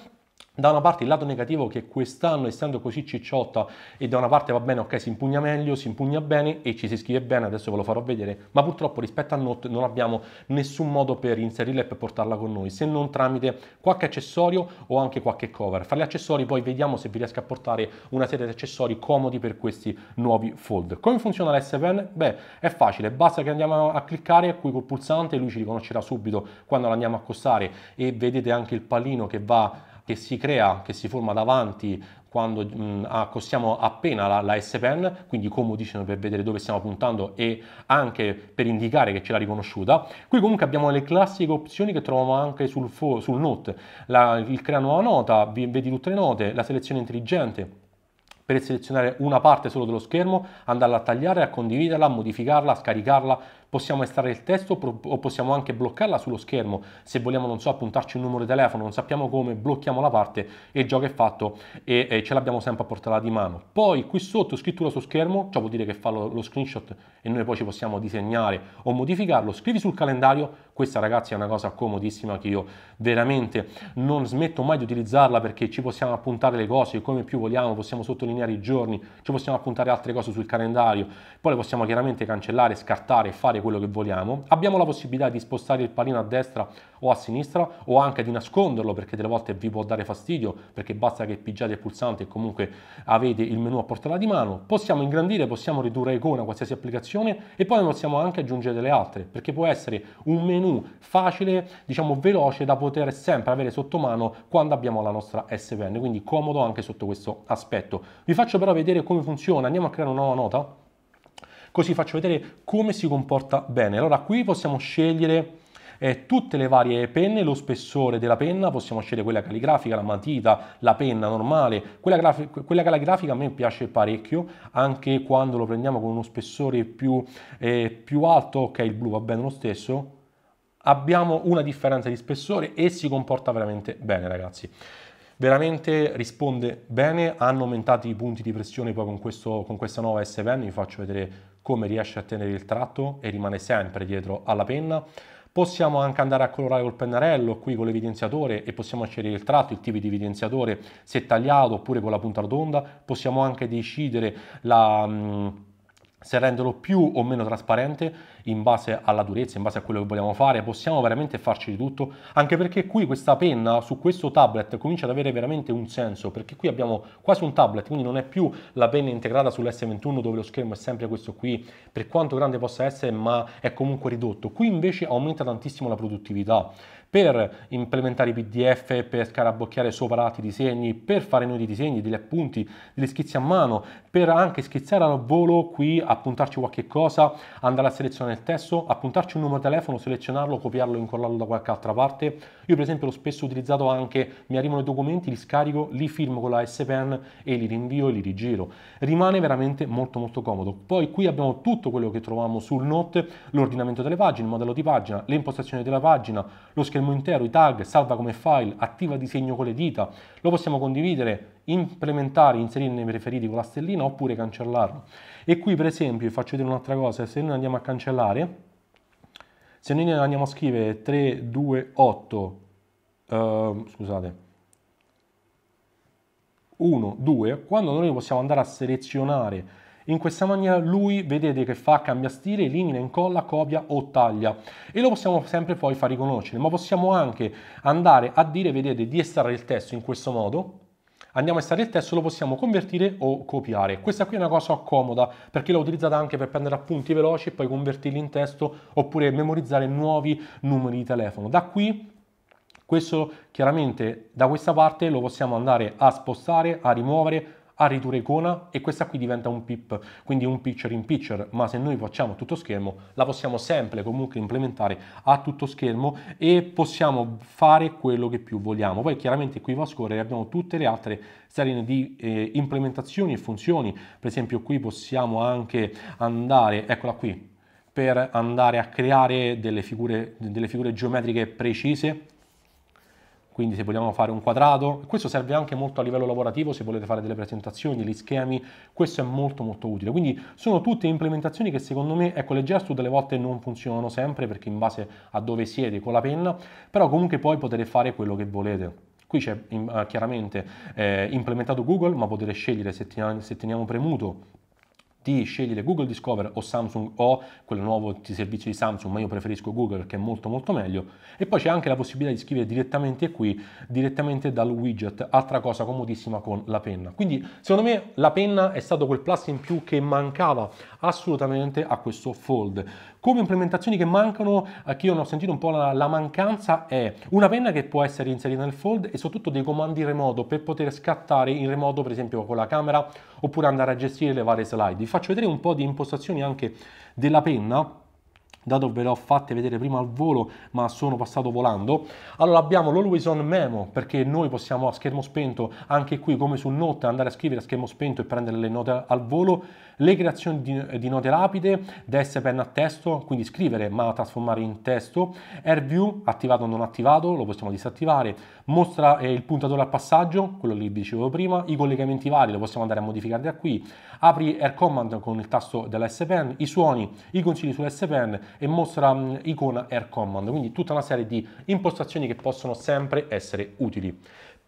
da una parte il lato negativo che quest'anno essendo così cicciotta e da una parte va bene ok si impugna meglio, si impugna bene e ci si scrive bene, adesso ve lo farò vedere, ma purtroppo rispetto a Note non abbiamo nessun modo per inserirla e per portarla con noi se non tramite qualche accessorio o anche qualche cover. Fra gli accessori poi vediamo se vi riesco a portare una serie di accessori comodi per questi nuovi fold. Come funziona l'S Pen? Beh è facile, basta che andiamo a cliccare qui col pulsante, lui ci riconoscerà subito quando l'andiamo a costare e vedete anche il pallino che va che si crea, che si forma davanti quando mh, accostiamo appena la, la S Pen, quindi comodissimo per vedere dove stiamo puntando e anche per indicare che ce l'ha riconosciuta. Qui comunque abbiamo le classiche opzioni che troviamo anche sul, sul note, la, il crea nuova nota, vedi tutte le note, la selezione intelligente per selezionare una parte solo dello schermo, andarla a tagliare, a condividerla, a modificarla, a scaricarla, possiamo estrarre il testo o possiamo anche bloccarla sullo schermo, se vogliamo, non so, appuntarci un numero di telefono, non sappiamo come, blocchiamo la parte e il gioco è fatto e, e ce l'abbiamo sempre a portata di mano. Poi qui sotto scrittura su schermo, ciò vuol dire che fa lo, lo screenshot e noi poi ci possiamo disegnare o modificarlo, scrivi sul calendario, questa ragazzi è una cosa comodissima che io veramente non smetto mai di utilizzarla perché ci possiamo appuntare le cose come più vogliamo, possiamo sottolineare i giorni, ci possiamo appuntare altre cose sul calendario, poi le possiamo chiaramente cancellare, scartare, fare quello che vogliamo, abbiamo la possibilità di spostare il palino a destra o a sinistra o anche di nasconderlo perché delle volte vi può dare fastidio perché basta che pigiate il pulsante e comunque avete il menu a portata di mano, possiamo ingrandire, possiamo ridurre icona qualsiasi applicazione e poi possiamo anche aggiungere delle altre perché può essere un menu facile, diciamo veloce da poter sempre avere sotto mano quando abbiamo la nostra SVN, quindi comodo anche sotto questo aspetto. Vi faccio però vedere come funziona, andiamo a creare una nuova nota così faccio vedere come si comporta bene. Allora qui possiamo scegliere eh, tutte le varie penne, lo spessore della penna, possiamo scegliere quella calligrafica, la matita, la penna normale, quella, quella calligrafica a me piace parecchio, anche quando lo prendiamo con uno spessore più, eh, più alto, ok il blu va bene lo stesso, abbiamo una differenza di spessore e si comporta veramente bene ragazzi veramente risponde bene hanno aumentato i punti di pressione poi con, questo, con questa nuova S Pen vi faccio vedere come riesce a tenere il tratto e rimane sempre dietro alla penna. Possiamo anche andare a colorare col pennarello, qui con l'evidenziatore e possiamo scegliere il tratto, il tipo di evidenziatore, se tagliato oppure con la punta rotonda. Possiamo anche decidere la... Mh, mm, se renderlo più o meno trasparente in base alla durezza, in base a quello che vogliamo fare, possiamo veramente farci di tutto, anche perché qui questa penna su questo tablet comincia ad avere veramente un senso, perché qui abbiamo quasi un tablet, quindi non è più la penna integrata sull'S21 dove lo schermo è sempre questo qui, per quanto grande possa essere, ma è comunque ridotto. Qui invece aumenta tantissimo la produttività per implementare i PDF, per scarabocchiare sopra i disegni, per fare noi dei disegni, degli appunti, degli schizzi a mano, per anche schizzare al volo qui, appuntarci qualche cosa, andare a selezionare il testo, appuntarci un numero di telefono, selezionarlo, copiarlo, incollarlo da qualche altra parte. Io per esempio l'ho spesso utilizzato anche, mi arrivano i documenti, li scarico, li firmo con la S Pen e li rinvio e li rigiro. Rimane veramente molto molto comodo. Poi qui abbiamo tutto quello che troviamo sul Note, l'ordinamento delle pagine, il modello di pagina, le impostazioni della pagina, lo schermo schermo intero, i tag, salva come file, attiva disegno con le dita, lo possiamo condividere, implementare, inserire nei preferiti con la stellina oppure cancellarlo. E qui per esempio, vi faccio vedere un'altra cosa, se noi andiamo a cancellare, se noi andiamo a scrivere 328, uh, ehm, scusate, 1, 2, quando noi possiamo andare a selezionare in questa maniera lui vedete che fa, cambia stile, elimina, incolla, copia o taglia e lo possiamo sempre poi far riconoscere, ma possiamo anche andare a dire, vedete, di estrarre il testo in questo modo, andiamo a estrarre il testo, lo possiamo convertire o copiare. Questa qui è una cosa comoda perché l'ho utilizzata anche per prendere appunti veloci e poi convertirli in testo oppure memorizzare nuovi numeri di telefono. Da qui questo chiaramente da questa parte lo possiamo andare a spostare, a rimuovere, a ridurre icona e questa qui diventa un pip, quindi un picture in picture, ma se noi facciamo tutto schermo la possiamo sempre comunque implementare a tutto schermo e possiamo fare quello che più vogliamo. Poi chiaramente qui va a scorrere abbiamo tutte le altre serie di eh, implementazioni e funzioni, per esempio qui possiamo anche andare, eccola qui, per andare a creare delle figure, delle figure geometriche precise quindi se vogliamo fare un quadrato, questo serve anche molto a livello lavorativo se volete fare delle presentazioni, degli schemi, questo è molto molto utile, quindi sono tutte implementazioni che secondo me, ecco le gestu delle volte non funzionano sempre perché in base a dove siete con la penna, però comunque poi potete fare quello che volete. Qui c'è eh, chiaramente eh, implementato Google, ma potete scegliere se teniamo premuto di scegliere Google Discover o Samsung o quel nuovo servizio di Samsung, ma io preferisco Google perché è molto molto meglio. E poi c'è anche la possibilità di scrivere direttamente qui, direttamente dal widget, altra cosa comodissima con la penna. Quindi secondo me la penna è stato quel plus in più che mancava assolutamente a questo fold come implementazioni che mancano, eh, che io non ho sentito un po' la, la mancanza, è una penna che può essere inserita nel fold e soprattutto dei comandi remoto per poter scattare in remoto, per esempio con la camera, oppure andare a gestire le varie slide. Vi faccio vedere un po' di impostazioni anche della penna dato ve l'ho ho fatte vedere prima al volo ma sono passato volando allora abbiamo l'always on memo perché noi possiamo a schermo spento anche qui come su note andare a scrivere a schermo spento e prendere le note al volo le creazioni di, eh, di note lapide, DS penna a testo, quindi scrivere ma trasformare in testo, air view attivato o non attivato, lo possiamo disattivare, mostra eh, il puntatore al passaggio, quello lì dicevo prima, i collegamenti vari, lo possiamo andare a modificare da qui, apri air command con il tasto della S Pen, i suoni, i consigli sulla S Pen e mostra mh, icona air command, quindi tutta una serie di impostazioni che possono sempre essere utili.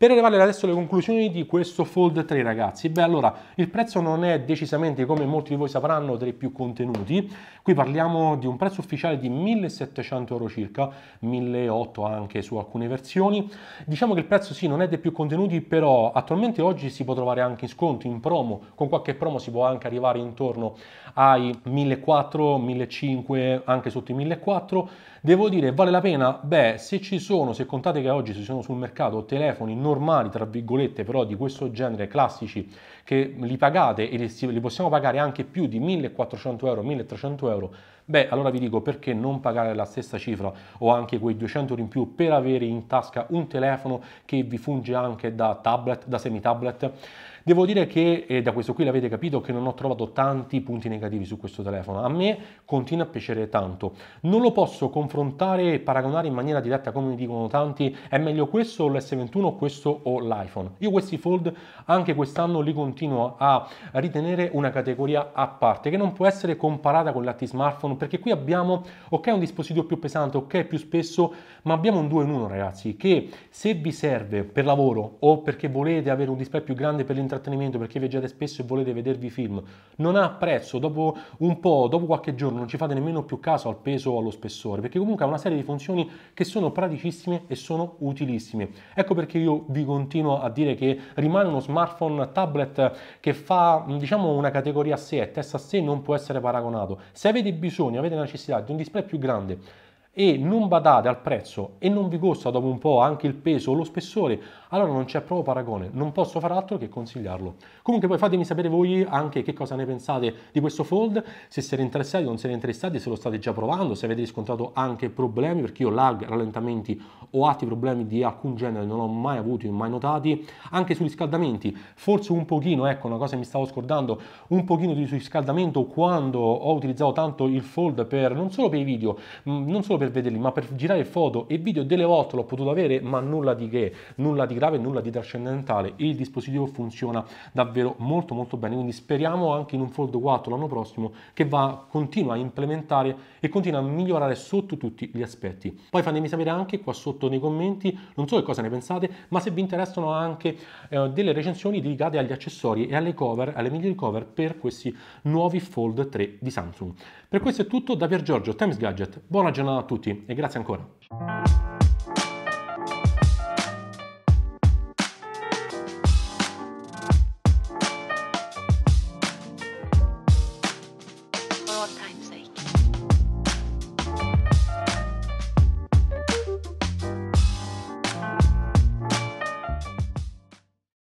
Per arrivare adesso alle conclusioni di questo Fold 3 ragazzi, beh allora il prezzo non è decisamente come molti di voi sapranno tra i più contenuti, qui parliamo di un prezzo ufficiale di 1700 euro circa, 1800 anche su alcune versioni, diciamo che il prezzo sì non è dei più contenuti però attualmente oggi si può trovare anche in sconto, in promo, con qualche promo si può anche arrivare intorno ai 1400, 1500, anche sotto i 1400, devo dire vale la pena? Beh se ci sono, se contate che oggi ci sono sul mercato telefoni non normali, tra virgolette, però di questo genere, classici, che li pagate e li, possiamo pagare anche più di 1400 euro, 1300 euro, beh, allora vi dico perché non pagare la stessa cifra o anche quei 200 euro in più per avere in tasca un telefono che vi funge anche da tablet, da semi-tablet Devo dire che, e eh, da questo qui l'avete capito, che non ho trovato tanti punti negativi su questo telefono. A me continua a piacere tanto. Non lo posso confrontare e paragonare in maniera diretta come mi dicono tanti, è meglio questo o l'S21, questo o l'iPhone. Io questi Fold anche quest'anno li continuo a ritenere una categoria a parte, che non può essere comparata con gli altri smartphone, perché qui abbiamo, ok, un dispositivo più pesante, ok, più spesso, ma abbiamo un 2 in 1 ragazzi che se vi serve per lavoro o perché volete avere un display più grande per l'intrattenimento, perché viaggiate spesso e volete vedervi film, non ha prezzo, dopo un po', dopo qualche giorno non ci fate nemmeno più caso al peso o allo spessore, perché comunque ha una serie di funzioni che sono praticissime e sono utilissime. Ecco perché io vi continuo a dire che rimane uno smartphone tablet che fa diciamo una categoria a sé, testa a sé, non può essere paragonato. Se avete bisogno, avete necessità di un display più grande, e non badate al prezzo e non vi costa dopo un po' anche il peso o lo spessore, allora non c'è proprio paragone, non posso far altro che consigliarlo. Comunque poi fatemi sapere voi anche che cosa ne pensate di questo fold, se siete interessati o non siete interessati, se lo state già provando, se avete riscontrato anche problemi, perché io lag, rallentamenti o altri problemi di alcun genere non ho mai avuto, mai notati, anche sui riscaldamenti, forse un pochino, ecco una cosa mi stavo scordando, un pochino di riscaldamento quando ho utilizzato tanto il fold per non solo per i video, mm, non solo per per vederli, ma per girare foto e video delle volte l'ho potuto avere, ma nulla di che, nulla di grave, nulla di trascendentale. Il dispositivo funziona davvero molto molto bene, quindi speriamo anche in un Fold 4 l'anno prossimo che va, continua a implementare e continua a migliorare sotto tutti gli aspetti. Poi fatemi sapere anche qua sotto nei commenti, non so che cosa ne pensate, ma se vi interessano anche eh, delle recensioni dedicate agli accessori e alle cover, alle migliori cover per questi nuovi Fold 3 di Samsung. Per questo è tutto da Giorgio, Times Gadget. Buona giornata a tutti e grazie ancora.